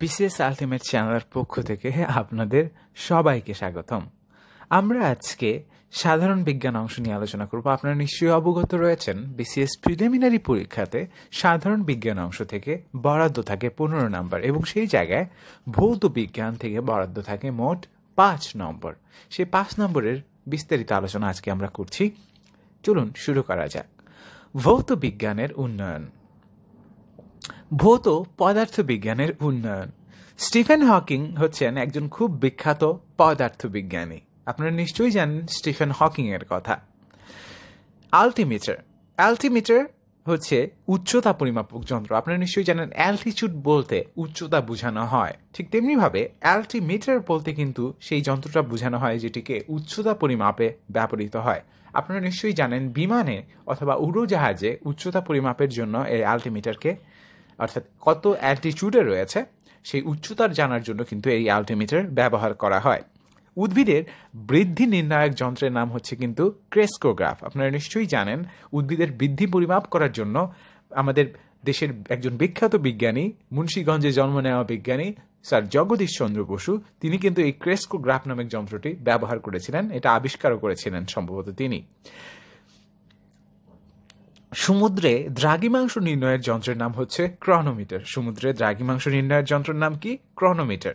BCS ultimate চ্যানেলের পক্ষ থেকে আপনাদের সবাইকে স্বাগতম আমরা আজকে সাধারণ বিজ্ঞান অংশ নিয়ে আলোচনা করব আপনারা নিশ্চয়ই অবগত রয়েছেন বিসিএস প্রিলিমিনারি পরীক্ষাতে সাধারণ বিজ্ঞান অংশ থেকে বরাদ্দ থাকে পনেরো নম্বর এবং সেই জায়গায় ভৌত বিজ্ঞান থেকে বরাদ্দ থাকে মোট পাঁচ নম্বর সেই পাঁচ নম্বরের বিস্তারিত আলোচনা আজকে আমরা করছি চলুন শুরু করা যাক ভৌত বিজ্ঞানের উন্নয়ন ভৌত পদার্থবিজ্ঞানের উন্নয়ন স্টিফেন হকিং হচ্ছেন একজন খুব বিখ্যাত পদার্থবিজ্ঞানী আপনারা নিশ্চয়ই জানেন স্টিফেন হকিংয়ের কথা আলটিমিটার আলটিমিটার হচ্ছে উচ্চতা পরিমাপক যন্ত্র আপনারা নিশ্চয়ই জানেন অ্যালটিচিউড বলতে উচ্চতা বোঝানো হয় ঠিক তেমনিভাবে অ্যালটিমিটার বলতে কিন্তু সেই যন্ত্রটা বোঝানো হয় যেটিকে উচ্চতা পরিমাপে ব্যবহৃত হয় আপনারা নিশ্চয়ই জানেন বিমানে অথবা উড়োজাহাজে উচ্চতা পরিমাপের জন্য এই আলটিমিটারকে অর্থাৎ কত অ্যাল্টিচিউডে রয়েছে সেই উচ্চতার জানার জন্য কিন্তু এই আলটিমিটার ব্যবহার করা হয় উদ্ভিদের বৃদ্ধি নির্ণায়ক যন্ত্রের নাম হচ্ছে কিন্তু ক্রেস্কোগ্রাফ আপনারা নিশ্চয়ই জানেন উদ্ভিদের বৃদ্ধি পরিমাপ করার জন্য আমাদের দেশের একজন বিখ্যাত বিজ্ঞানী মুন্সীগঞ্জে জন্ম নেওয়া বিজ্ঞানী স্যার জগদীশ চন্দ্র বসু তিনি কিন্তু এই ক্রেস্কোগ্রাফ নামক যন্ত্রটি ব্যবহার করেছিলেন এটা আবিষ্কারও করেছিলেন সম্ভবত তিনি সমুদ্রে দ্রাগিমাংশ নির্ণয়ের যন্ত্রের নাম হচ্ছে ক্রনোমিটার সমুদ্রে দ্রাগিমাংশ নির্ণয়ের যন্ত্রের নাম কি ক্রনোমিটার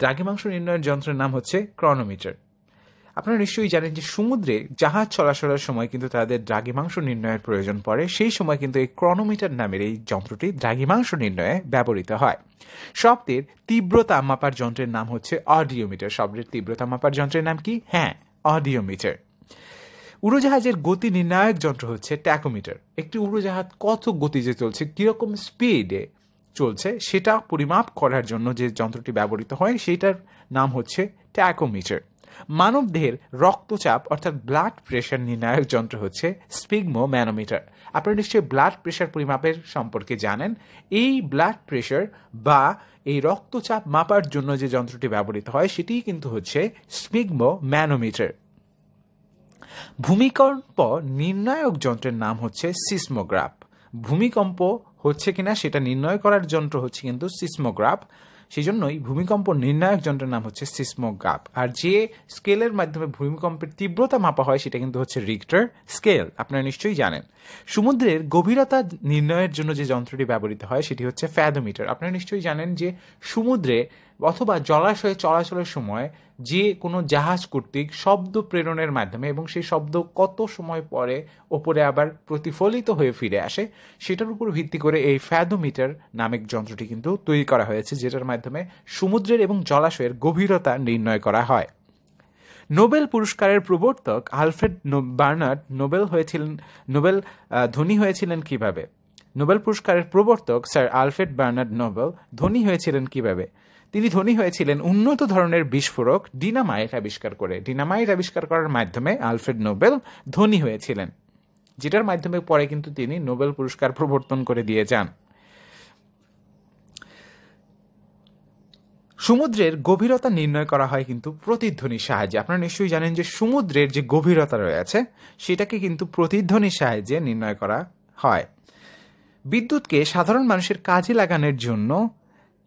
দ্রাগিমাংশ নির্ণয়ের যন্ত্রের নাম হচ্ছে ক্রনোমিটার আপনারা নিশ্চয়ই জানেন যে সমুদ্রে জাহাজ চলাচলের সময় কিন্তু তাদের দ্রাগিমাংশ নির্ণয়ের প্রয়োজন পড়ে সেই সময় কিন্তু এই ক্রনোমিটার নামের এই যন্ত্রটি দ্রাগিমাংশ নির্ণয়ে ব্যবহৃত হয় শব্দের তীব্রতা মাপার যন্ত্রের নাম হচ্ছে অডিওমিটার শব্দের তীব্রতা মাপার যন্ত্রের নাম কি হ্যাঁ অডিওমিটার উড়োজাহাজের গতি নির্ণায়ক যন্ত্র হচ্ছে ট্যাকোমিটার একটি উড়োজাহাজ কত গতিতে চলছে কীরকম স্পিডে চলছে সেটা পরিমাপ করার জন্য যে যন্ত্রটি ব্যবহৃত হয় সেটার নাম হচ্ছে ট্যাকোমিটার মানবদেহের রক্তচাপ অর্থাৎ ব্লাড প্রেশার নির্ণায়ক যন্ত্র হচ্ছে স্পিগমো ম্যানোমিটার আপনারা নিশ্চয়ই ব্লাড প্রেশার পরিমাপের সম্পর্কে জানেন এই ব্লাড প্রেশার বা এই রক্তচাপ মাপার জন্য যে যন্ত্রটি ব্যবহৃত হয় সেটিই কিন্তু হচ্ছে স্পিগমো ম্যানোমিটার ভূমিকম্প নির্ণায়ক যন্ত্রের নাম হচ্ছে সিসমোগ্রাফ ভূমিকম্প হচ্ছে কিনা সেটা নির্ণয় করার যন্ত্র হচ্ছে কিন্তু সিসমোগ্রাফ সেই জন্যই ভূমিকম্প নির্ণায়ক যন্ত্রের নাম হচ্ছে সিসমোগ্রাফ আর যে স্কেলের মাধ্যমে ভূমিকম্পের তীব্রতা মাপা হয় সেটা কিন্তু হচ্ছে রিক্টার স্কেল আপনারা নিশ্চয়ই জানেন সমুদ্রের গভীরতা নির্ণয়ের জন্য যে যন্ত্রটি ব্যবহৃত হয় সেটি হচ্ছে ফ্যাদোমিটার আপনারা নিশ্চয়ই জানেন যে সমুদ্রে অথবা জলাশয়ে চলাচলের সময় যে কোনো জাহাজ কর্তৃক শব্দ প্রেরণের মাধ্যমে এবং সেই শব্দ কত সময় পরে ওপরে আবার প্রতিফলিত হয়ে ফিরে আসে সেটার উপর ভিত্তি করে এই ফ্যাদোমিটার নামের যন্ত্রটি কিন্তু তৈরি করা হয়েছে যেটার মাধ্যমে সমুদ্রের এবং জলাশয়ের গভীরতা নির্ণয় করা হয় নোবেল পুরস্কারের প্রবর্তক আলফ্রেড বার্নার্ড নোবেল হয়েছিলেন নোবেল ধনী হয়েছিলেন কিভাবে নোবেল পুরস্কারের প্রবর্তক স্যার আলফ্রেড বার্নার্ড নোবেল ধনী হয়েছিলেন কিভাবে তিনি ধনী হয়েছিলেন উন্নত ধরনের বিস্ফোরক ডিনামাইট আবিষ্কার করে ডিনামাইট আবিষ্কার করার মাধ্যমে আলফ্রেড নোবেল ধনী হয়েছিলেন যেটার মাধ্যমে পরে কিন্তু তিনি নোবেল পুরস্কার প্রবর্তন করে দিয়ে যান সমুদ্রের গভীরতা নির্ণয় করা হয় কিন্তু প্রতিধ্বনির সাহায্যে আপনারা নিশ্চয়ই জানেন যে সমুদ্রের যে গভীরতা রয়েছে সেটাকে কিন্তু প্রতিধ্বনির সাহায্যে নির্ণয় করা হয় বিদ্যুৎকে সাধারণ মানুষের কাজে লাগানোর জন্য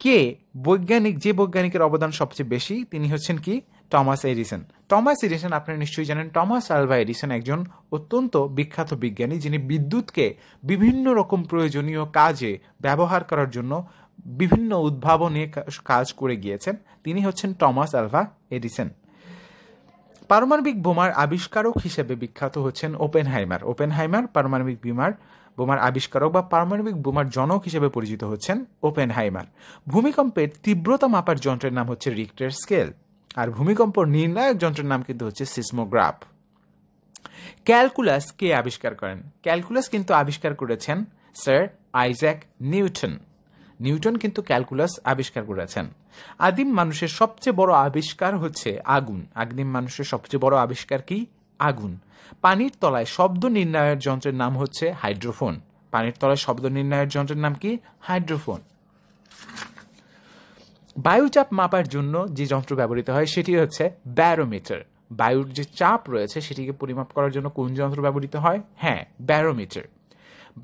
কে বৈজ্ঞানিক যে বৈজ্ঞানিকের অবদান সবচেয়ে বেশি তিনি হচ্ছেন কি টমাস এডিসন টমাস এডিসন আপনারা নিশ্চয়ই জানেন টমাস আলভা এডিসন একজন অত্যন্ত বিখ্যাত বিজ্ঞানী যিনি বিদ্যুৎকে বিভিন্ন রকম প্রয়োজনীয় কাজে ব্যবহার করার জন্য বিভিন্ন উদ্ভাবনে কাজ করে গিয়েছেন তিনি হচ্ছেন টমাস আলভা এডিসন পারমাণবিক বোমার আবিষ্কারক হিসেবে বিখ্যাত হচ্ছেন ওপেন হাইমার ওপেন হাইমার পারমাণবিক বিমার বোমার আবিষ্কারক বা পারমাণবিক বোমার জনক হিসেবে পরিচিত হচ্ছেন ওপেন হাইমার ভূমিকম্পের তীব্রতা মাপার যন্ত্রের নাম হচ্ছে রিক্টের স্কেল আর ভূমিকম্প নির্ণায়ক যন্ত্রের নাম কিন্তু হচ্ছে সিসমোগ্রাফ ক্যালকুলাস কে আবিষ্কার করেন ক্যালকুলাস কিন্তু আবিষ্কার করেছেন স্যার আইজ্যাক নিউটন নিউটন কিন্তু ক্যালকুলাস আবিষ্কার করেছেন আদিম মানুষের সবচেয়ে বড় আবিষ্কার হচ্ছে আগুন আগ্নিম মানুষের সবচেয়ে বড় আবিষ্কার কি আগুন পানির তলায় শব্দ নির্ণয়ের যন্ত্রের নাম হচ্ছে হাইড্রোফোন পানির তলায় শব্দ নির্ণয়ের যন্ত্রের নাম কি হাইড্রোফোন বায়ুচাপ মাপার জন্য যে যন্ত্র ব্যবহৃত হয় সেটি হচ্ছে ব্যারোমিটার বায়ুর যে চাপ রয়েছে সেটিকে পরিমাপ করার জন্য কোন যন্ত্র ব্যবহৃত হয় হ্যাঁ ব্যারোমিটার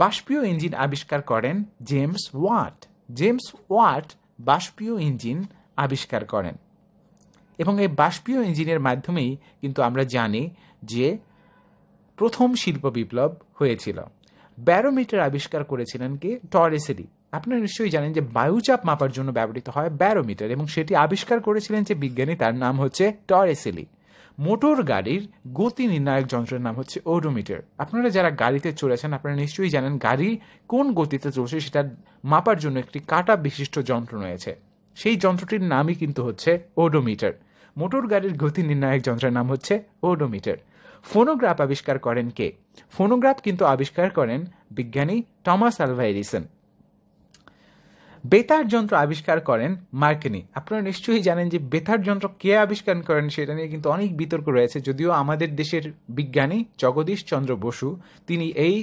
বাষ্পীয় ইঞ্জিন আবিষ্কার করেন জেমস ওয়াট জেমস ওয়াট বাষ্পীয় ইঞ্জিন আবিষ্কার করেন এবং এই বাষ্পীয় ইঞ্জিনের মাধ্যমেই কিন্তু আমরা জানি যে প্রথম শিল্প বিপ্লব হয়েছিল ব্যারোমিটার আবিষ্কার করেছিলেন কে টরেসেরি আপনারা নিশ্চয়ই জানেন যে বায়ুচাপ মাপার জন্য ব্যবহৃত হয় ব্যারোমিটার এবং সেটি আবিষ্কার করেছিলেন যে বিজ্ঞানী তার নাম হচ্ছে টরেসেলি মোটর গাড়ির গতি নির্ণায়ক যন্ত্রের নাম হচ্ছে ওডোমিটার আপনারা যারা গাড়িতে চড়েছেন আপনারা নিশ্চয়ই জানেন গাড়ি কোন গতিতে চলছে সেটা মাপার জন্য একটি কাটা বিশিষ্ট যন্ত্র রয়েছে সেই যন্ত্রটির নামই কিন্তু হচ্ছে ওডোমিটার মোটর গাড়ির গতি নির্ণায়ক যন্ত্রের নাম হচ্ছে ওডোমিটার ফোনোগ্রাফ আবিষ্কার করেন কে ফোনোগ্রাফ কিন্তু আবিষ্কার করেন বিজ্ঞানী টমাস আলভা এডিসন বেতার যন্ত্র আবিষ্কার করেন মার্কিনি আপনারা নিশ্চয়ই জানেন যে বেতার যন্ত্র কে আবিষ্কার করেন সেটা নিয়ে কিন্তু অনেক বিতর্ক রয়েছে যদিও আমাদের দেশের বিজ্ঞানী জগদীশ চন্দ্র বসু তিনি এই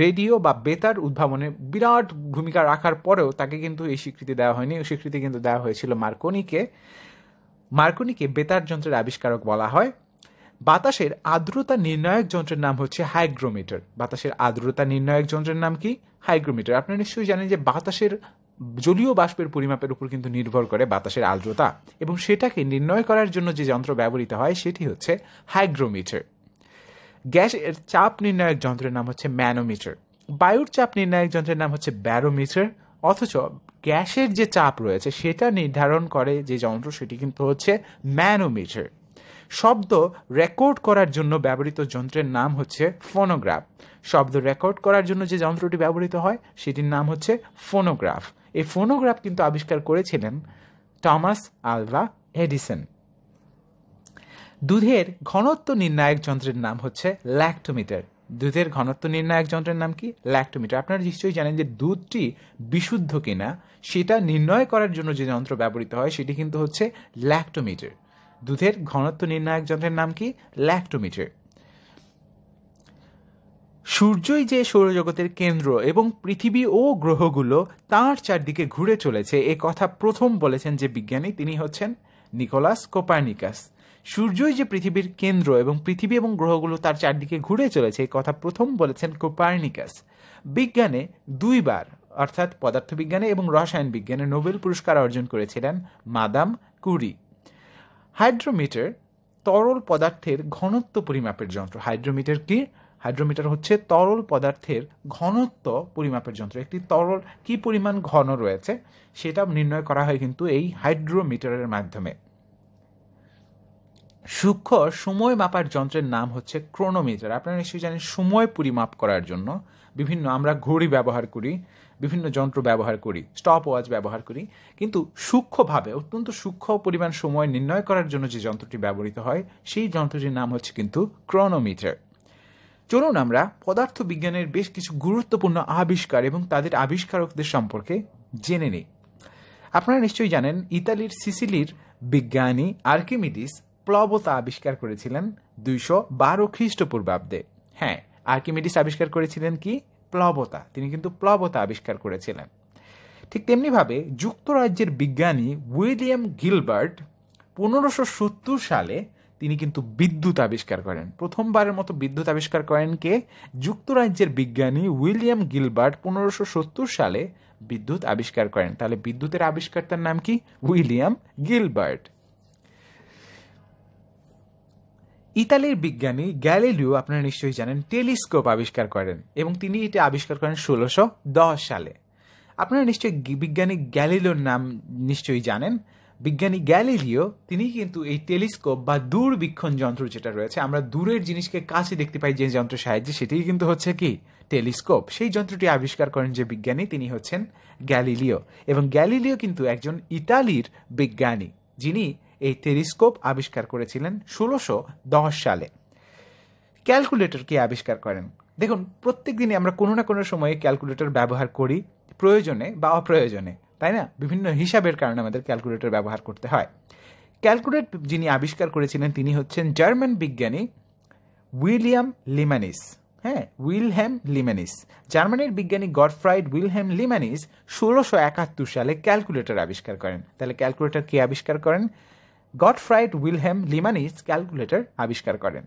রেডিও বা বেতার উদ্ভাবনে বিরাট ভূমিকা রাখার পরেও তাকে কিন্তু এই স্বীকৃতি দেওয়া হয়নি স্বীকৃতি কিন্তু দেওয়া হয়েছিল মার্কনিকে মার্কনিকে বেতার যন্ত্রের আবিষ্কারক বলা হয় বাতাসের আর্দ্রতা নির্ণায়ক যন্ত্রের নাম হচ্ছে হাইগ্রোমিটার বাতাসের আর্দ্রতা নির্ণায়ক যন্ত্রের নাম কি হাইগ্রোমিটার আপনারা নিশ্চয়ই জানেন যে বাতাসের জলীয় বাষ্পের পরিমাপের উপর কিন্তু নির্ভর করে বাতাসের আর্দ্রতা এবং সেটাকে নির্ণয় করার জন্য যে যন্ত্র ব্যবহৃত হয় সেটি হচ্ছে হাইগ্রোমিটার গ্যাসের চাপ নির্ণায়ক যন্ত্রের নাম হচ্ছে ম্যানোমিটার বায়ুর চাপ নির্ণায়ক যন্ত্রের নাম হচ্ছে ব্যারোমিটার অথচ গ্যাসের যে চাপ রয়েছে সেটা নির্ধারণ করে যে যন্ত্র সেটি কিন্তু হচ্ছে ম্যানোমিটার শব্দ রেকর্ড করার জন্য ব্যবহৃত যন্ত্রের নাম হচ্ছে ফোনোগ্রাফ শব্দ রেকর্ড করার জন্য যে যন্ত্রটি ব্যবহৃত হয় সেটির নাম হচ্ছে ফোনোগ্রাফ এই ফোনোগ্রাফ কিন্তু আবিষ্কার করেছিলেন টমাস আলভা এডিসন দুধের ঘনত্ব নির্ণায়ক যন্ত্রের নাম হচ্ছে ল্যাক্টোমিটার দুধের ঘনত্ব নির্ণায়ক যন্ত্রের নাম কি ল্যাক্টোমিটার আপনারা নিশ্চয়ই জানেন যে দুধটি বিশুদ্ধ কিনা সেটা নির্ণয় করার জন্য যে যন্ত্র ব্যবহৃত হয় সেটি কিন্তু হচ্ছে ল্যাক্টোমিটার দুধের ঘনত্ব নির্ণায়ক যন্ত্রের নাম কি ল্যাক্টোমিটার সূর্যই যে সৌরজগতের কেন্দ্র এবং পৃথিবী ও গ্রহগুলো তার চারদিকে ঘুরে চলেছে এ কথা প্রথম বলেছেন যে বিজ্ঞানী তিনি হচ্ছেন নিকোলাস কোপার্নিকাস সূর্যই যে পৃথিবীর কেন্দ্র এবং পৃথিবী এবং গ্রহগুলো তার চারদিকে ঘুরে চলেছে এই কথা প্রথম বলেছেন কোপার্নিকাস বিজ্ঞানে দুইবার অর্থাৎ পদার্থবিজ্ঞানে এবং রসায়ন বিজ্ঞানে নোবেল পুরস্কার অর্জন করেছিলেন মাদাম কুরি হাইড্রোমিটার তরল পদার্থের ঘনত্ব পরিমাপের যন্ত্র হাইড্রোমিটার কি হাইড্রোমিটার হচ্ছে তরল পদার্থের ঘনত্ব পরিমাপের যন্ত্র একটি তরল কি পরিমাণ ঘন রয়েছে সেটা নির্ণয় করা হয় কিন্তু এই হাইড্রোমিটারের মাধ্যমে সূক্ষ্ম সময় মাপার যন্ত্রের নাম হচ্ছে ক্রোনোমিটার আপনারা নিশ্চয়ই জানেন সময় পরিমাপ করার জন্য বিভিন্ন আমরা ঘড়ি ব্যবহার করি বিভিন্ন যন্ত্র ব্যবহার করি স্টপ ওয়াচ ব্যবহার করি কিন্তু সূক্ষ্মভাবে অত্যন্ত সূক্ষ্ম পরিমাণ সময় নির্ণয় করার জন্য যে যন্ত্রটি ব্যবহৃত হয় সেই যন্ত্রটির নাম হচ্ছে কিন্তু ক্রোনোমিটার চলুন আমরা পদার্থবিজ্ঞানের বেশ কিছু গুরুত্বপূর্ণ আবিষ্কার এবং তাদের আবিষ্কারকদের সম্পর্কে জেনে নিই আপনারা নিশ্চয়ই জানেন ইতালির সিসিলির বিজ্ঞানী আর্কিমিডিস প্লবতা আবিষ্কার করেছিলেন দুইশো বারো খ্রিস্টপূর্বাব্দে হ্যাঁ আর্কিমিডিস আবিষ্কার করেছিলেন কি প্লবতা তিনি কিন্তু প্লবতা আবিষ্কার করেছিলেন ঠিক তেমনিভাবে যুক্তরাজ্যের বিজ্ঞানী উইলিয়াম গিলবার্ট পনেরোশো সত্তর সালে তিনি কিন্তু বিদ্যুৎ আবিষ্কার করেন প্রথমবারের মতো বিদ্যুৎ আবিষ্কার করেন কে যুক্তরাজ্যের বিজ্ঞানী উইলিয়াম গিলবার্ট পনেরোশো সত্তর সালে বিদ্যুৎ আবিষ্কার করেন তাহলে বিদ্যুতের আবিষ্কর্তার নাম কি উইলিয়াম গিলবার্ট ইতালির বিজ্ঞানী গ্যালিলিও আপনারা নিশ্চয়ই জানেন টেলিস্কোপ আবিষ্কার করেন এবং তিনি এটি আবিষ্কার করেন ষোলোশো দশ সালে আপনারা নিশ্চয়ই বিজ্ঞানী গ্যালিলিওর নাম নিশ্চয়ই জানেন বিজ্ঞানী গ্যালিলিও তিনি কিন্তু এই টেলিস্কোপ বা দূরবীক্ষণ যন্ত্র যেটা রয়েছে আমরা দূরের জিনিসকে কাছে দেখতে পাই যে যন্ত্র সাহায্যে সেটি কিন্তু হচ্ছে কি টেলিস্কোপ সেই যন্ত্রটি আবিষ্কার করেন যে বিজ্ঞানী তিনি হচ্ছেন গ্যালিলিও এবং গ্যালিলিও কিন্তু একজন ইতালির বিজ্ঞানী যিনি এই টেলিস্কোপ আবিষ্কার করেছিলেন ষোলোশো দশ সালে কে আবিষ্কার করেন দেখুন প্রত্যেক দিনই আমরা কোনো না কোনো সময়ে ক্যালকুলেটর ব্যবহার করি প্রয়োজনে বা অপ্রয়োজনে তাই না বিভিন্ন হিসাবের কারণে আমাদের ক্যালকুলেটর ব্যবহার করতে হয় ক্যালকুলেট যিনি আবিষ্কার করেছিলেন তিনি হচ্ছেন জার্মান বিজ্ঞানী উইলিয়াম লিম্যানিস হ্যাঁ উইলহ্যাম লিম্যানিস জার্মানির বিজ্ঞানী গডফ্রাইড উইলহ্যাম লিম্যানিস ষোলোশো একাত্তর সালে ক্যালকুলেটর আবিষ্কার করেন তাহলে ক্যালকুলেটর কে আবিষ্কার করেন গডফ্রাইড উইলহেম লিমানিস ক্যালকুলেটর আবিষ্কার করেন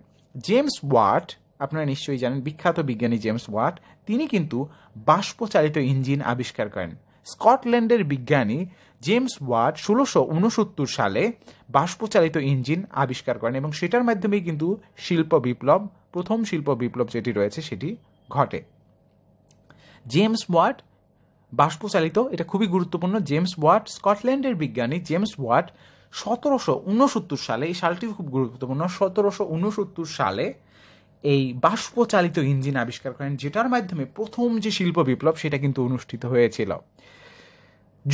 জেমস ওয়াট আপনারা নিশ্চয়ই জানেন বিখ্যাত বিজ্ঞানী জেমস ওয়াট তিনি কিন্তু বাষ্পচালিত ইঞ্জিন আবিষ্কার করেন স্কটল্যান্ডের বিজ্ঞানী জেমস ওয়াট ষোলোশো উনসত্তর সালে বাষ্পচালিত ইঞ্জিন আবিষ্কার করেন এবং সেটার মাধ্যমেই কিন্তু শিল্প বিপ্লব প্রথম শিল্প বিপ্লব যেটি রয়েছে সেটি ঘটে জেমস ওয়াট বাষ্পচালিত এটা খুবই গুরুত্বপূর্ণ জেমস ওয়াট স্কটল্যান্ডের বিজ্ঞানী জেমস ওয়াট সতেরোশো ঊনসত্তর সালে এই সালটিও খুব গুরুত্বপূর্ণ সতেরোশো ঊনসত্তর সালে এই বাষ্পচালিত ইঞ্জিন আবিষ্কার করেন যেটার মাধ্যমে প্রথম যে শিল্প বিপ্লব সেটা কিন্তু অনুষ্ঠিত হয়েছিল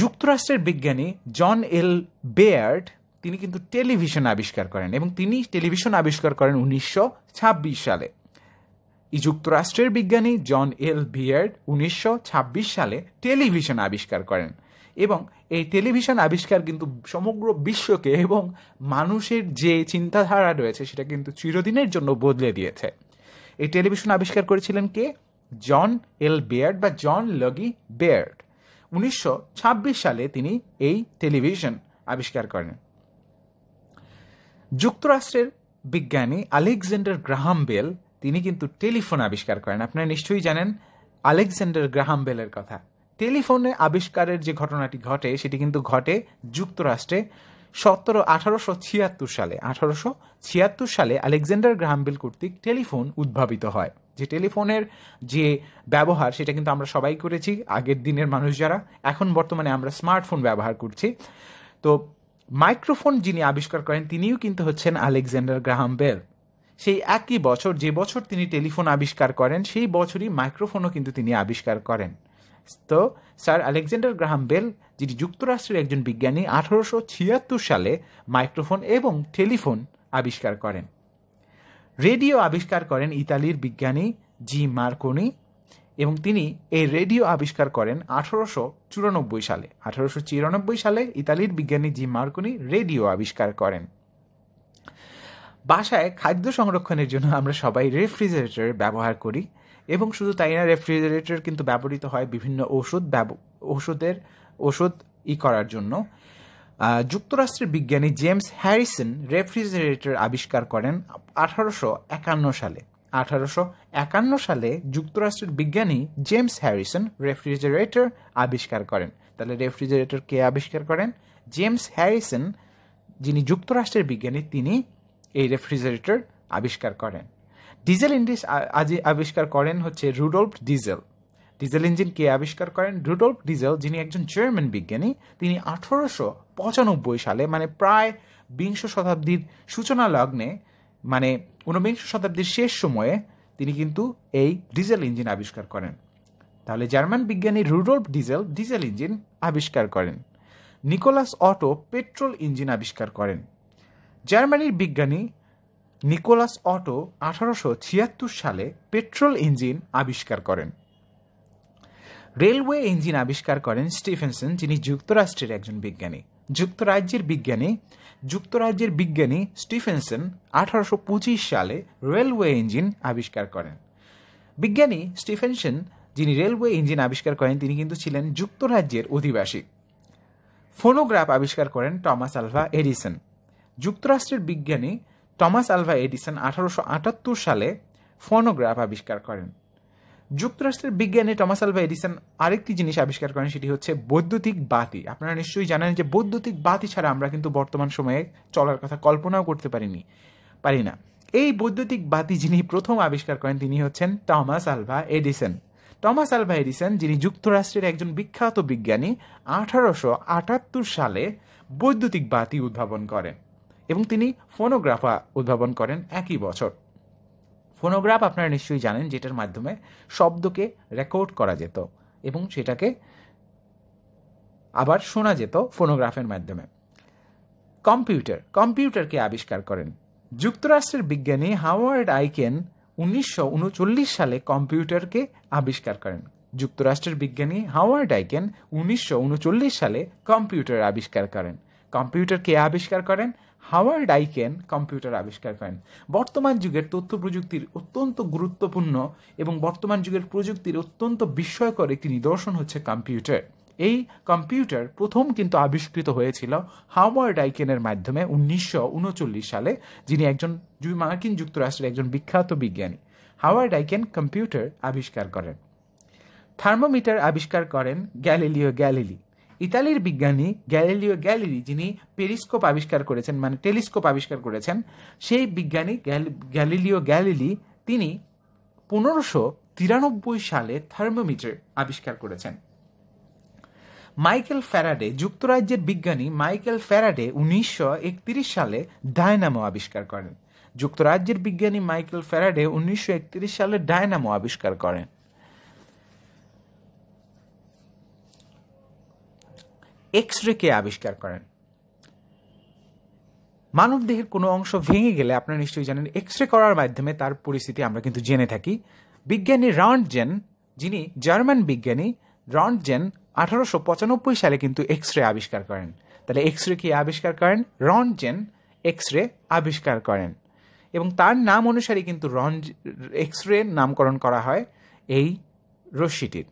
যুক্তরাষ্ট্রের বিজ্ঞানী জন এল বেয়ার্ড তিনি কিন্তু টেলিভিশন আবিষ্কার করেন এবং তিনি টেলিভিশন আবিষ্কার করেন উনিশশো সালে যুক্তরাষ্ট্রের বিজ্ঞানী জন এল বিয়ার্ড উনিশশো সালে টেলিভিশন আবিষ্কার করেন এবং এই টেলিভিশন আবিষ্কার কিন্তু সমগ্র বিশ্বকে এবং মানুষের যে চিন্তাধারা রয়েছে সেটা কিন্তু চিরদিনের জন্য বদলে দিয়েছে এই টেলিভিশন আবিষ্কার করেছিলেন কে জন এল বেয়ার্ড বা জন লগি বেয়ার্ড উনিশশো সালে তিনি এই টেলিভিশন আবিষ্কার করেন যুক্তরাষ্ট্রের বিজ্ঞানী আলেকজান্ডার গ্রাহাম বেল তিনি কিন্তু টেলিফোন আবিষ্কার করেন আপনারা নিশ্চয়ই জানেন আলেকজান্ডার গ্রাহাম বেলের কথা টেলিফোনে আবিষ্কারের যে ঘটনাটি ঘটে সেটি কিন্তু ঘটে যুক্তরাষ্ট্রে সতেরো আঠারোশো ছিয়াত্তর সালে আঠারোশো ছিয়াত্তর সালে আলেকজান্ডার গ্রাহামবেল কর্তৃক টেলিফোন উদ্ভাবিত হয় যে টেলিফোনের যে ব্যবহার সেটা কিন্তু আমরা সবাই করেছি আগের দিনের মানুষ যারা এখন বর্তমানে আমরা স্মার্টফোন ব্যবহার করছি তো মাইক্রোফোন যিনি আবিষ্কার করেন তিনিও কিন্তু হচ্ছেন আলেকজান্ডার গ্রাহামবেল সেই একই বছর যে বছর তিনি টেলিফোন আবিষ্কার করেন সেই বছরই মাইক্রোফোনও কিন্তু তিনি আবিষ্কার করেন তো স্যার আলেকজান্ডার গ্রাহাম বেল যিনি যুক্তরাষ্ট্রের একজন বিজ্ঞানী আঠারোশো ছিয়াত্তর সালে মাইক্রোফোন এবং টেলিফোন আবিষ্কার করেন রেডিও আবিষ্কার করেন ইতালির বিজ্ঞানী জি মার্কনি এবং তিনি এই রেডিও আবিষ্কার করেন আঠারোশো চুরানব্বই সালে আঠারোশো চিরানব্বই সালে ইতালির বিজ্ঞানী জি মার্কনি রেডিও আবিষ্কার করেন বাসায় খাদ্য সংরক্ষণের জন্য আমরা সবাই রেফ্রিজারেটর ব্যবহার করি এবং শুধু তাই না রেফ্রিজারেটর কিন্তু ব্যবহৃত হয় বিভিন্ন ওষুধ ওষুধের ওষুধ ই করার জন্য যুক্তরাষ্ট্রের বিজ্ঞানী জেমস হ্যারিসন রেফ্রিজারেটর আবিষ্কার করেন আঠারোশো একান্ন সালে আঠারোশো একান্ন সালে যুক্তরাষ্ট্রের বিজ্ঞানী জেমস হ্যারিসন রেফ্রিজারেটর আবিষ্কার করেন তাহলে রেফ্রিজারেটর কে আবিষ্কার করেন জেমস হ্যারিসন যিনি যুক্তরাষ্ট্রের বিজ্ঞানী তিনি এই রেফ্রিজারেটর আবিষ্কার করেন ডিজেল ইঞ্জিন আজি আবিষ্কার করেন হচ্ছে রুডোল্ফ ডিজেল ডিজেল ইঞ্জিন কে আবিষ্কার করেন রুডোল্ফ ডিজেল যিনি একজন জার্মান বিজ্ঞানী তিনি আঠারোশো পঁচানব্বই সালে মানে প্রায় বিংশ শতাব্দীর সূচনা লগ্নে মানে ঊনবিংশ শতাব্দীর শেষ সময়ে তিনি কিন্তু এই ডিজেল ইঞ্জিন আবিষ্কার করেন তাহলে জার্মান বিজ্ঞানী রুডোল্ফ ডিজেল ডিজেল ইঞ্জিন আবিষ্কার করেন নিকোলাস অটো পেট্রোল ইঞ্জিন আবিষ্কার করেন জার্মানির বিজ্ঞানী নিকোলাস অটো আঠারোশো ছিয়াত্তর সালে পেট্রোল ইঞ্জিন আবিষ্কার করেন রেলওয়ে ইঞ্জিন আবিষ্কার করেন স্টিফেনসন যিনি যুক্তরাষ্ট্রের একজন বিজ্ঞানী যুক্তরাজ্যের বিজ্ঞানী যুক্তরাজ্যের বিজ্ঞানী স্টিফেনসন আঠারোশো সালে রেলওয়ে ইঞ্জিন আবিষ্কার করেন বিজ্ঞানী স্টিফেনসন যিনি রেলওয়ে ইঞ্জিন আবিষ্কার করেন তিনি কিন্তু ছিলেন যুক্তরাজ্যের অধিবাসী ফোনোগ্রাফ আবিষ্কার করেন টমাস আলভা এডিসন যুক্তরাষ্ট্রের বিজ্ঞানী টমাস আলভা এডিসন আঠারোশো আটাত্তর সালে ফোনোগ্রাফ আবিষ্কার করেন যুক্তরাষ্ট্রের বিজ্ঞানী টমাস আলভা এডিসন আরেকটি জিনিস আবিষ্কার করেন সেটি হচ্ছে বৈদ্যুতিক বাতি আপনারা নিশ্চয়ই জানেন যে বৈদ্যুতিক বাতি ছাড়া আমরা কিন্তু বর্তমান সময়ে চলার কথা কল্পনাও করতে পারিনি পারি না এই বৈদ্যুতিক বাতি যিনি প্রথম আবিষ্কার করেন তিনি হচ্ছেন Thomas Alva Edison Thomas Alva Edison যিনি যুক্তরাষ্ট্রের একজন বিখ্যাত বিজ্ঞানী আঠারোশো আটাত্তর সালে বৈদ্যুতিক বাতি উদ্ভাবন করেন এবং তিনি ফোনোগ্রাফা উদ্ভাবন করেন একই বছর ফোনোগ্রাফ আপনারা নিশ্চয়ই জানেন যেটার মাধ্যমে শব্দকে রেকর্ড করা যেত এবং সেটাকে আবার শোনা যেত ফোনোগ্রাফের মাধ্যমে কম্পিউটার কম্পিউটারকে আবিষ্কার করেন যুক্তরাষ্ট্রের বিজ্ঞানী হাওয়ার্ড আইকেন উনিশশো সালে কম্পিউটারকে আবিষ্কার করেন যুক্তরাষ্ট্রের বিজ্ঞানী হাওয়ার্ড আইকেন উনিশশো সালে কম্পিউটার আবিষ্কার করেন কম্পিউটার কে আবিষ্কার করেন হাওয়ার্ড আইকেন কম্পিউটার আবিষ্কার করেন বর্তমান যুগের তথ্য প্রযুক্তির অত্যন্ত গুরুত্বপূর্ণ এবং বর্তমান যুগের প্রযুক্তির অত্যন্ত বিস্ময়কর একটি নিদর্শন হচ্ছে কম্পিউটার এই কম্পিউটার প্রথম কিন্তু আবিষ্কৃত হয়েছিল হাওয়ার্ড আইকেনের মাধ্যমে উনিশশো সালে যিনি একজন মার্কিন যুক্তরাষ্ট্রের একজন বিখ্যাত বিজ্ঞানী হাওয়ার্ড আইকেন কম্পিউটার আবিষ্কার করেন থার্মোমিটার আবিষ্কার করেন গ্যালিলিও গ্যালিলি ইতালির বিজ্ঞানী গ্যালিলিও গ্যালিলি যিনি পেরিস্কোপ আবিষ্কার করেছেন মানে টেলিস্কোপ আবিষ্কার করেছেন সেই বিজ্ঞানী গ্যালিলিও গ্যালিলি তিনি পনেরোশো তিরানব্বই সালে থার্মোমিটার আবিষ্কার করেছেন মাইকেল ফ্যারাডে যুক্তরাজ্যের বিজ্ঞানী মাইকেল ফ্যারাডে উনিশশো সালে ডায়নামো আবিষ্কার করেন যুক্তরাজ্যের বিজ্ঞানী মাইকেল ফ্যারাডে উনিশশো সালে ডায়নামো আবিষ্কার করেন এক্স রেকে আবিষ্কার করেন মানব দেহের কোনো অংশ ভেঙে গেলে আপনারা নিশ্চয়ই জানেন এক্স রে করার মাধ্যমে তার পরিস্থিতি আমরা কিন্তু জেনে থাকি বিজ্ঞানী জেন যিনি জার্মান বিজ্ঞানী জেন আঠারোশো পঁচানব্বই সালে কিন্তু এক্স রে আবিষ্কার করেন তাহলে এক্স রে কি আবিষ্কার করেন জেন এক্স রে আবিষ্কার করেন এবং তার নাম অনুসারে কিন্তু রন এক্স রে নামকরণ করা হয় এই রশ্মিটির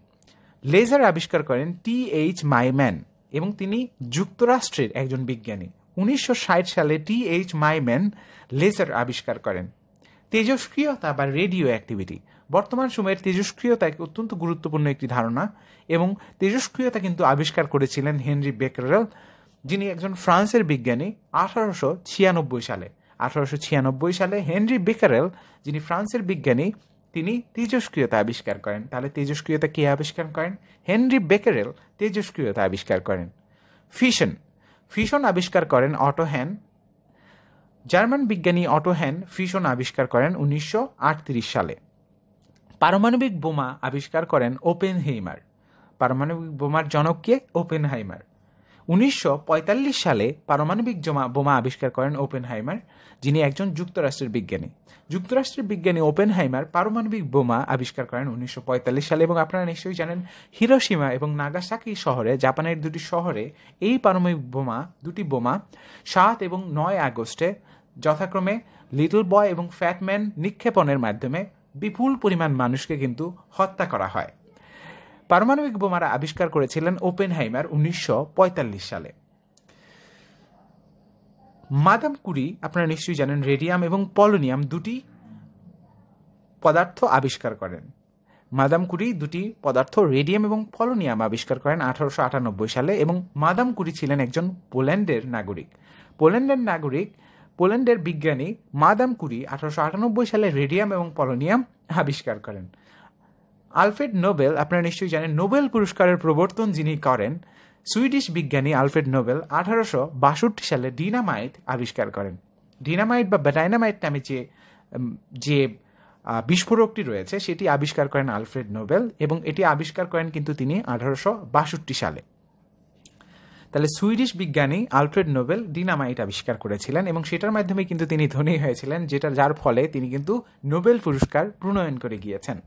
লেজার আবিষ্কার করেন টি এইচ মাইম্যান এবং তিনি যুক্তরাষ্ট্রের একজন বিজ্ঞানী উনিশশো সালে টি এইচ মাইম্যান লেজার আবিষ্কার করেন তেজস্ক্রিয়তা বা রেডিও অ্যাক্টিভিটি বর্তমান সময়ের তেজস্ক্রিয়তা অত্যন্ত গুরুত্বপূর্ণ একটি ধারণা এবং তেজস্ক্রিয়তা কিন্তু আবিষ্কার করেছিলেন হেনরি বেকারেল যিনি একজন ফ্রান্সের বিজ্ঞানী আঠারোশো ছিয়ানব্বই সালে আঠারোশো ছিয়ানব্বই সালে হেনরি বেকারেল যিনি ফ্রান্সের বিজ্ঞানী তিনি তেজস্ক্রিয়তা আবিষ্কার করেন তাহলে তেজস্ক্রিয়তা কে আবিষ্কার করেন হেনরি বেকারেল তেজস্ক্রিয়তা আবিষ্কার করেন ফিশন ফিশন আবিষ্কার করেন অটো হ্যান জার্মান বিজ্ঞানী অটো হ্যান ফিশন আবিষ্কার করেন উনিশশো সালে পারমাণবিক বোমা আবিষ্কার করেন ওপেন হেইমার পারমাণবিক বোমার জনককে ওপেন হাইমার উনিশশো সালে পারমাণবিক জমা বোমা আবিষ্কার করেন ওপেন যিনি একজন যুক্তরাষ্ট্রের বিজ্ঞানী যুক্তরাষ্ট্রের বিজ্ঞানী ওপেন হাইমার পারমাণবিক বোমা আবিষ্কার করেন উনিশশো সালে এবং আপনারা নিশ্চয়ই জানেন হিরোসীমা এবং নাগাসাকি শহরে জাপানের দুটি শহরে এই পারমাণবিক বোমা দুটি বোমা সাত এবং নয় আগস্টে যথাক্রমে লিটল বয় এবং ফ্যাটম্যান নিক্ষেপণের মাধ্যমে বিপুল পরিমাণ মানুষকে কিন্তু হত্যা করা হয় পারমাণবিক বোমারা আবিষ্কার করেছিলেন ওপেন হাইমার উনিশশো সালে মাদাম কুরি আপনারা নিশ্চয়ই জানেন রেডিয়াম এবং পলোনিয়াম দুটি পদার্থ আবিষ্কার করেন মাদাম কুরি দুটি পদার্থ রেডিয়াম এবং পলোনিয়াম আবিষ্কার করেন আঠারোশো আটানব্বই সালে এবং মাদাম কুরি ছিলেন একজন পোল্যান্ডের নাগরিক পোল্যান্ডের নাগরিক পোল্যান্ডের বিজ্ঞানী মাদাম কুরি আঠারোশো আটানব্বই সালে রেডিয়াম এবং পলোনিয়াম আবিষ্কার করেন আলফ্রেড নোবেল আপনারা নিশ্চয়ই জানেন নোবেল পুরস্কারের প্রবর্তন যিনি করেন সুইডিশ বিজ্ঞানী আলফ্রেড নোবেল আঠারোশো বাষট্টি সালে ডিনামাইট আবিষ্কার করেন ডিনামাইট বা ডাইনামাইট নামে যে যে বিস্ফোরকটি রয়েছে সেটি আবিষ্কার করেন আলফ্রেড নোবেল এবং এটি আবিষ্কার করেন কিন্তু তিনি আঠারোশো বাষট্টি সালে তাহলে সুইডিশ বিজ্ঞানী আলফ্রেড নোবেল ডিনামাইট আবিষ্কার করেছিলেন এবং সেটার মাধ্যমে কিন্তু তিনি ধনী হয়েছিলেন যেটা যার ফলে তিনি কিন্তু নোবেল পুরস্কার প্রণয়ন করে গিয়েছেন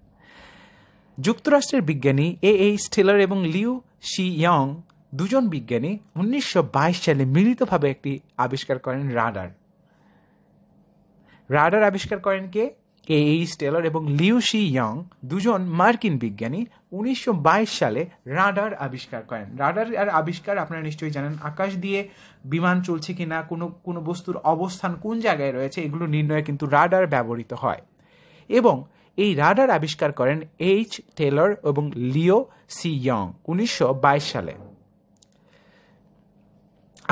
যুক্তরাষ্ট্রের বিজ্ঞানী এ এইচ টেলার এবং লিউ শি ইয়ং দুজন বিজ্ঞানী উনিশশো সালে মিলিতভাবে একটি আবিষ্কার করেন রাডার রাডার আবিষ্কার করেন কে এ এইচ স্টেলার এবং লিউ শি ইয়ং দুজন মার্কিন বিজ্ঞানী উনিশশো সালে রাডার আবিষ্কার করেন রাডার আর আবিষ্কার আপনারা নিশ্চয়ই জানেন আকাশ দিয়ে বিমান চলছে কি না কোনো কোনো বস্তুর অবস্থান কোন জায়গায় রয়েছে এগুলো নির্ণয়ে কিন্তু রাডার ব্যবহৃত হয় এবং এই রাডার আবিষ্কার করেন এইচ টেলর এবং লিও সি ইয়ং উনিশশো সালে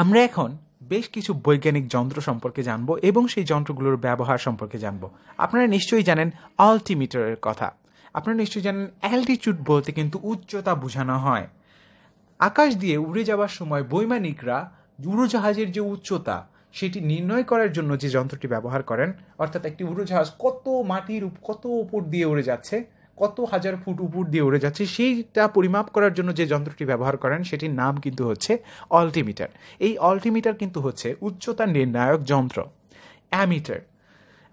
আমরা এখন বেশ কিছু বৈজ্ঞানিক যন্ত্র সম্পর্কে জানব এবং সেই যন্ত্রগুলোর ব্যবহার সম্পর্কে জানব আপনারা নিশ্চয়ই জানেন আলটিমিটারের কথা আপনারা নিশ্চয়ই জানেন অ্যালটিচিউড বলতে কিন্তু উচ্চতা বোঝানো হয় আকাশ দিয়ে উড়ে যাওয়ার সময় বৈমানিকরা উড়োজাহাজের যে উচ্চতা সেটি নির্ণয় করার জন্য যে যন্ত্রটি ব্যবহার করেন অর্থাৎ একটি উড়োজাহাজ কত মাটির কত উপর দিয়ে উড়ে যাচ্ছে কত হাজার ফুট উপর দিয়ে উড়ে যাচ্ছে সেইটা পরিমাপ করার জন্য যে যন্ত্রটি ব্যবহার করেন সেটির নাম কিন্তু হচ্ছে অল্টিমিটার এই অল্টিমিটার কিন্তু হচ্ছে উচ্চতা নির্ণায়ক যন্ত্র অ্যামিটার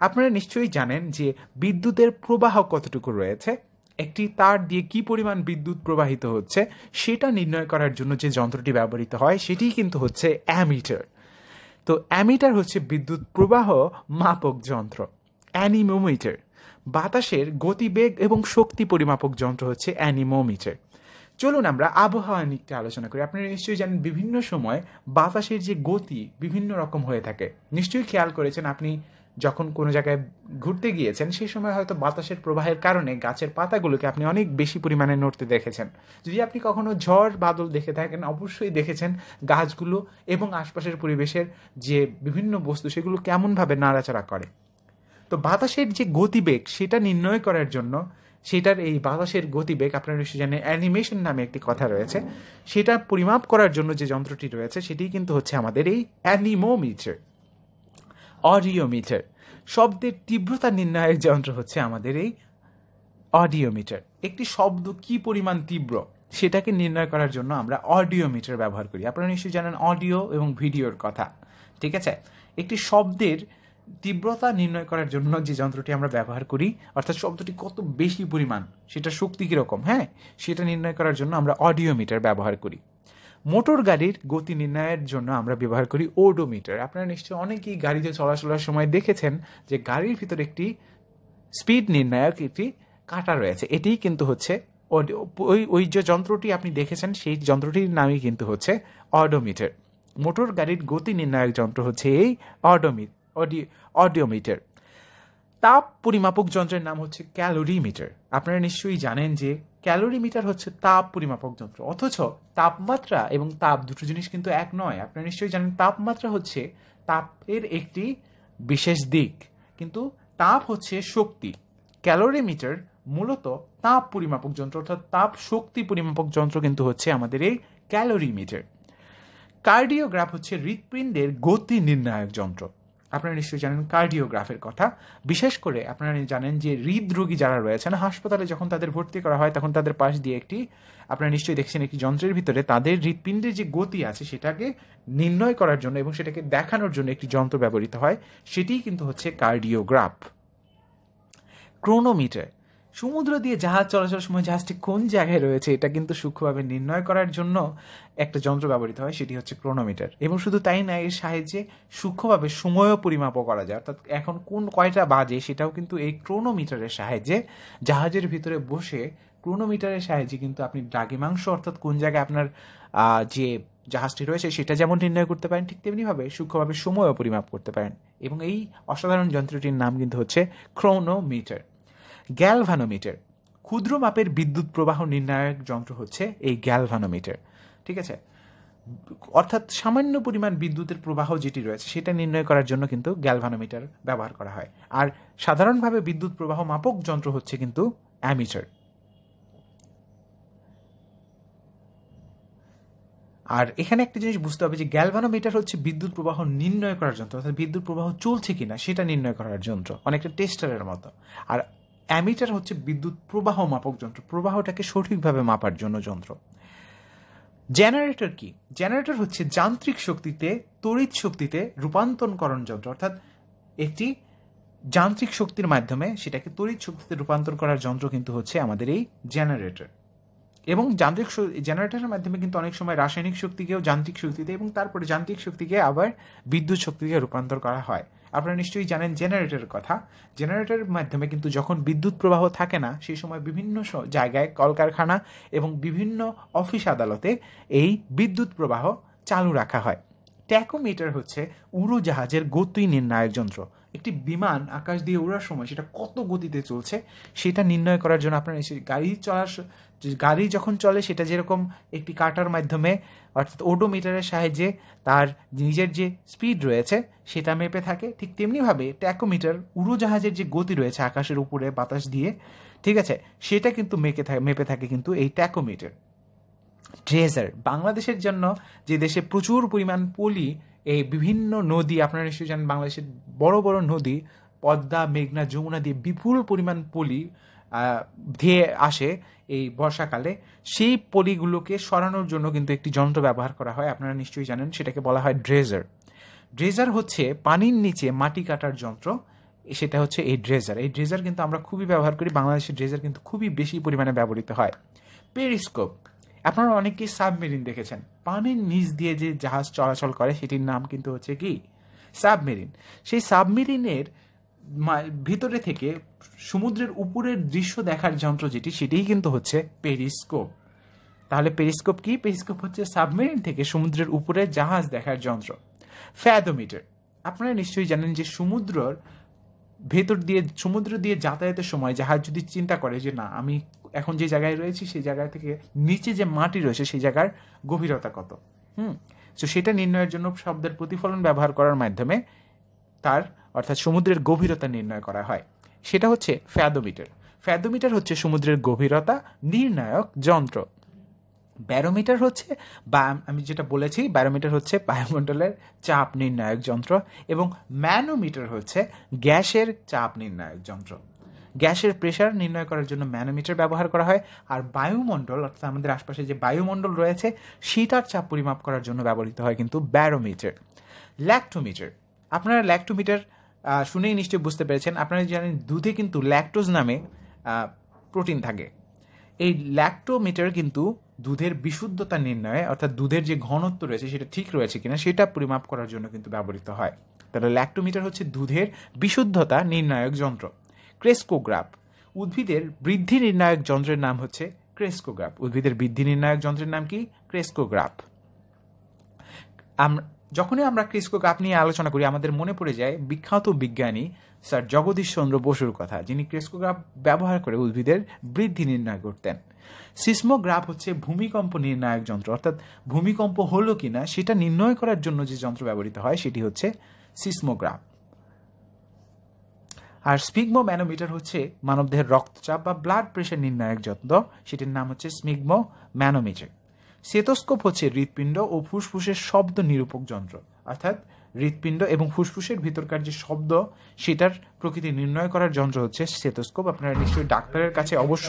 আপনারা নিশ্চয়ই জানেন যে বিদ্যুতের প্রবাহ কতটুকু রয়েছে একটি তার দিয়ে কি পরিমাণ বিদ্যুৎ প্রবাহিত হচ্ছে সেটা নির্ণয় করার জন্য যে যন্ত্রটি ব্যবহৃত হয় সেটি কিন্তু হচ্ছে অ্যামিটার তো অ্যামিটার হচ্ছে বিদ্যুৎ প্রবাহ মাপক যন্ত্র অ্যানিমোমিটার বাতাসের গতিবেগ এবং শক্তি পরিমাপক যন্ত্র হচ্ছে অ্যানিমোমিটার চলুন আমরা আবহাওয়া নিয়ে আলোচনা করি আপনারা নিশ্চয়ই জানেন বিভিন্ন সময় বাতাসের যে গতি বিভিন্ন রকম হয়ে থাকে নিশ্চয়ই খেয়াল করেছেন আপনি যখন কোনো জায়গায় ঘুরতে গিয়েছেন সেই সময় হয়তো বাতাসের প্রবাহের কারণে গাছের পাতাগুলোকে আপনি অনেক বেশি পরিমাণে নড়তে দেখেছেন যদি আপনি কখনো ঝড় বাদল দেখে থাকেন অবশ্যই দেখেছেন গাছগুলো এবং আশপাশের পরিবেশের যে বিভিন্ন বস্তু সেগুলো কেমনভাবে নাড়াচাড়া করে তো বাতাসের যে গতিবেগ সেটা নির্ণয় করার জন্য সেটার এই বাতাসের গতিবেগ আপনারা নিশ্চয়ই জানেন অ্যানিমেশন নামে একটি কথা রয়েছে সেটা পরিমাপ করার জন্য যে যন্ত্রটি রয়েছে সেটি কিন্তু হচ্ছে আমাদের এই অ্যানিমোমিটার অডিওমিটার শব্দের তীব্রতা নির্ণয়ের যন্ত্র হচ্ছে আমাদের এই অডিওমিটার একটি শব্দ কি পরিমাণ তীব্র সেটাকে নির্ণয় করার জন্য আমরা অডিওমিটার ব্যবহার করি আপনারা নিশ্চয়ই জানেন অডিও এবং ভিডিওর কথা ঠিক আছে একটি শব্দের তীব্রতা নির্ণয় করার জন্য যে যন্ত্রটি আমরা ব্যবহার করি অর্থাৎ শব্দটি কত বেশি পরিমাণ সেটা শক্তি কীরকম হ্যাঁ সেটা নির্ণয় করার জন্য আমরা অডিওমিটার ব্যবহার করি মোটর গাড়ির গতি নির্ণয়ের জন্য আমরা ব্যবহার করি ওডোমিটার আপনারা নিশ্চয়ই অনেকেই গাড়িতে চলাচলার সময় দেখেছেন যে গাড়ির ভিতরে একটি স্পিড নির্ণায়ক একটি কাঁটা রয়েছে এটিই কিন্তু হচ্ছে ওই ওই যে যন্ত্রটি আপনি দেখেছেন সেই যন্ত্রটির নামই কিন্তু হচ্ছে অডোমিটার মোটর গাড়ির গতি নির্ণায়ক যন্ত্র হচ্ছে এই অডোমি অডি অডিওমিটার তাপ পরিমাপক যন্ত্রের নাম হচ্ছে ক্যালোরিমিটার আপনারা নিশ্চয়ই জানেন যে ক্যালোরি মিটার হচ্ছে তাপ পরিমাপক যন্ত্র অথচ তাপমাত্রা এবং তাপ দুটো জিনিস কিন্তু এক নয় আপনারা নিশ্চয়ই জানেন তাপমাত্রা হচ্ছে তাপের একটি বিশেষ দিক কিন্তু তাপ হচ্ছে শক্তি ক্যালোরিমিটার মূলত তাপ পরিমাপক যন্ত্র অর্থাৎ তাপ শক্তি পরিমাপক যন্ত্র কিন্তু হচ্ছে আমাদের এই ক্যালোরিমিটার কার্ডিওগ্রাফ হচ্ছে হৃৎপিণ্ডের গতি নির্ণায়ক যন্ত্র আপনারা নিশ্চয়ই জানেন কার্ডিওগ্রাফের কথা বিশেষ করে আপনারা জানেন যে হৃদরোগী যারা রয়েছেন হাসপাতালে যখন তাদের ভর্তি করা হয় তখন তাদের পাশ দিয়ে একটি আপনারা নিশ্চয়ই দেখছেন একটি যন্ত্রের ভিতরে তাদের হৃৎপিণ্ডের যে গতি আছে সেটাকে নির্ণয় করার জন্য এবং সেটাকে দেখানোর জন্য একটি যন্ত্র ব্যবহৃত হয় সেটিই কিন্তু হচ্ছে কার্ডিওগ্রাফ ক্রোনোমিটার সমুদ্র দিয়ে জাহাজ চলাচল সময় জাহাজটি কোন জায়গায় রয়েছে এটা কিন্তু সূক্ষ্মভাবে নির্ণয় করার জন্য একটা যন্ত্র ব্যবহৃত হয় সেটি হচ্ছে ক্রোনোমিটার এবং শুধু তাই না এর সাহায্যে সূক্ষ্মভাবে সময়ও পরিমাপও করা যায় অর্থাৎ এখন কোন কয়টা বাজে সেটাও কিন্তু এই ক্রোনোমিটারের সাহায্যে জাহাজের ভিতরে বসে ক্রোনোমিটারের সাহায্যে কিন্তু আপনি দ্রাঘিমাংশ অর্থাৎ কোন জায়গায় আপনার যে জাহাজটি রয়েছে সেটা যেমন নির্ণয় করতে পারেন ঠিক তেমনিভাবে সূক্ষ্মভাবে সময়ও পরিমাপ করতে পারেন এবং এই অসাধারণ যন্ত্রটির নাম কিন্তু হচ্ছে ক্রোনোমিটার গ্যালভানোমিটার ক্ষুদ্র মাপের বিদ্যুৎ প্রবাহ নির্ণায়ক যন্ত্র হচ্ছে এই গ্যালভানোমিটার ঠিক আছে অর্থাৎ সামান্য পরিমাণ বিদ্যুতের প্রবাহ যেটি রয়েছে সেটা নির্ণয় করার জন্য কিন্তু গ্যালভানোমিটার ব্যবহার করা হয় আর সাধারণভাবে বিদ্যুৎ প্রবাহ মাপক যন্ত্র হচ্ছে কিন্তু অ্যামিটার আর এখানে একটা জিনিস বুঝতে হবে যে গ্যালভানোমিটার হচ্ছে বিদ্যুৎ প্রবাহ নির্ণয় করার যন্ত্র অর্থাৎ বিদ্যুৎ প্রবাহ চলছে কিনা সেটা নির্ণয় করার যন্ত্র অনেকটা টেস্টারের মতো আর অ্যামিটার হচ্ছে বিদ্যুৎ প্রবাহ মাপক যন্ত্র প্রবাহটাকে সঠিকভাবে মাপার জন্য যন্ত্র জেনারেটর কি জেনারেটর হচ্ছে যান্ত্রিক শক্তিতে তড়িৎ শক্তিতে রূপান্তরকরণ যন্ত্র অর্থাৎ একটি যান্ত্রিক শক্তির মাধ্যমে সেটাকে তড়িৎ শক্তিতে রূপান্তর করার যন্ত্র কিন্তু হচ্ছে আমাদের এই জেনারেটর এবং যান্ত্রিক জেনারেটরের মাধ্যমে কিন্তু অনেক সময় রাসায়নিক শক্তিকেও যান্ত্রিক শক্তিতে এবং তারপরে যান্ত্রিক শক্তিকে আবার বিদ্যুৎ শক্তিকে রূপান্তর করা হয় আপনারা নিশ্চয়ই জানেন জেনারেটরের কথা জেনারেটরের মাধ্যমে কিন্তু যখন বিদ্যুৎ প্রবাহ থাকে না সেই সময় বিভিন্ন জায়গায় কলকারখানা এবং বিভিন্ন অফিস আদালতে এই বিদ্যুৎ প্রবাহ চালু রাখা হয় ট্যাকোমিটার হচ্ছে উড়োজাহাজের গতি নির্ণায়ক যন্ত্র একটি বিমান আকাশ দিয়ে ওড়ার সময় সেটা কত গতিতে চলছে সেটা নির্ণয় করার জন্য আপনার এসে গাড়ি চলার গাড়ি যখন চলে সেটা যেরকম একটি কাটার মাধ্যমে অর্থাৎ ওডোমিটারের সাহায্যে তার নিজের যে স্পিড রয়েছে সেটা মেপে থাকে ঠিক তেমনিভাবে ট্যাকোমিটার উড়োজাহাজের যে গতি রয়েছে আকাশের উপরে বাতাস দিয়ে ঠিক আছে সেটা কিন্তু মেকে থাকে মেপে থাকে কিন্তু এই ট্যাকোমিটার ট্রেজার বাংলাদেশের জন্য যে দেশে প্রচুর পরিমাণ পলি এই বিভিন্ন নদী আপনারা নিশ্চয়ই জানেন বাংলাদেশের বড় বড় নদী পদ্মা মেঘনা যমুনা দিয়ে বিপুল পরিমাণ পলি ধেয়ে আসে এই বর্ষাকালে সেই পলিগুলোকে সরানোর জন্য কিন্তু একটি যন্ত্র ব্যবহার করা হয় আপনারা নিশ্চয়ই জানেন সেটাকে বলা হয় ড্রেজার ড্রেজার হচ্ছে পানির নিচে মাটি কাটার যন্ত্র সেটা হচ্ছে এই ড্রেজার এই ড্রেজার কিন্তু আমরা খুবই ব্যবহার করি বাংলাদেশের ড্রেজার কিন্তু খুবই বেশি পরিমাণে ব্যবহৃত হয় পেরিস্কোপ আপনারা অনেকেই সাবমেরিন দেখেছেন পানির নিচ দিয়ে যে জাহাজ চলাচল করে সেটির নাম কিন্তু হচ্ছে কি সাবমেরিন সেই সাবমেরিনের ভিতরে থেকে সমুদ্রের উপরের দৃশ্য দেখার যন্ত্র যেটি সেটিই কিন্তু হচ্ছে পেরিস্কোপ তাহলে পেরিস্কোপ কি পেরিস্কোপ হচ্ছে সাবমেরিন থেকে সমুদ্রের উপরে জাহাজ দেখার যন্ত্র ফ্যাদোমিটার আপনারা নিশ্চয়ই জানেন যে সমুদ্রর ভেতর দিয়ে সমুদ্র দিয়ে যাতায়াতের সময় জাহাজ যদি চিন্তা করে যে না আমি এখন যে জায়গায় রয়েছি সেই জায়গা থেকে নিচে যে মাটি রয়েছে সেই জায়গার গভীরতা কত হুম তো সেটা নির্ণয়ের জন্য শব্দের প্রতিফলন ব্যবহার করার মাধ্যমে তার অর্থাৎ সমুদ্রের গভীরতা নির্ণয় করা হয় সেটা হচ্ছে ফ্যাদোমিটার ফ্যাদোমিটার হচ্ছে সমুদ্রের গভীরতা নির্ণায়ক যন্ত্র ব্যারোমিটার হচ্ছে বা আমি যেটা বলেছি ব্যারোমিটার হচ্ছে বায়ুমণ্ডলের চাপ নির্ণায়ক যন্ত্র এবং ম্যানোমিটার হচ্ছে গ্যাসের চাপ নির্ণায়ক যন্ত্র গ্যাসের প্রেশার নির্ণয় করার জন্য ম্যানোমিটার ব্যবহার করা হয় আর বায়ুমণ্ডল অর্থাৎ আমাদের আশপাশে যে বায়ুমণ্ডল রয়েছে সেটার চাপ পরিমাপ করার জন্য ব্যবহৃত হয় কিন্তু ব্যারোমিটার ল্যাক্টোমিটার আপনারা ল্যাক্টোমিটার শুনেই নিশ্চয়ই বুঝতে পেরেছেন আপনারা জানেন দুধে কিন্তু ল্যাকটোজ নামে প্রোটিন থাকে এই ল্যাক্টোমিটার কিন্তু দুধের বিশুদ্ধতা নির্ণয়ে অর্থাৎ দুধের যে ঘনত্ব রয়েছে সেটা ঠিক রয়েছে কিনা সেটা পরিমাপ করার জন্য কিন্তু ব্যবহৃত হয় তাহলে ল্যাক্টোমিটার হচ্ছে দুধের বিশুদ্ধতা নির্ণায়ক যন্ত্র ক্রেস্কোগ্রাফ উদ্ভিদের বৃদ্ধি নির্ণায়ক যন্ত্রের নাম হচ্ছে ক্রেস্কোগ্রাফ উদ্ভিদের বৃদ্ধি নির্ণায়ক যন্ত্রের নাম কি ক্রেস্কোগ্রাফ যখনই আমরা ক্রেস্কোগ্রাফ নিয়ে আলোচনা করি আমাদের মনে পড়ে যায় বিখ্যাত বিজ্ঞানী স্যার জগদীশ চন্দ্র বসুর কথা যিনি ক্রেস্কোগ্রাফ ব্যবহার করে উদ্ভিদের বৃদ্ধি নির্ণয় করতেন সিসমোগ্রাফ হচ্ছে ভূমিকম্প নির্ণায়ক যন্ত্র অর্থাৎ ভূমিকম্প হলো কি না সেটা নির্ণয় করার জন্য যে যন্ত্র ব্যবহৃত হয় সেটি হচ্ছে সিসমোগ্রাফ আর স্মিগমো ম্যানোমিটার হচ্ছে মানবদেহের রক্তচাপ বা ব্লাড প্রেশার নির্ণায়ক যন্ত্র সেটির নাম হচ্ছে স্মিগমো ম্যানোমিটার সেতোস্কোপ হচ্ছে হৃৎপিণ্ড ও ফুসফুসের শব্দ নিরূপক যন্ত্র অর্থাৎ হৃৎপিণ্ড এবং ফুসফুসের ভিতরকার যে শব্দ সেটার প্রকৃতি নির্ণয় করার যন্ত্র হচ্ছে সেতোস্কোপ আপনারা নিশ্চয়ই ডাক্তারের কাছে অবশ্যই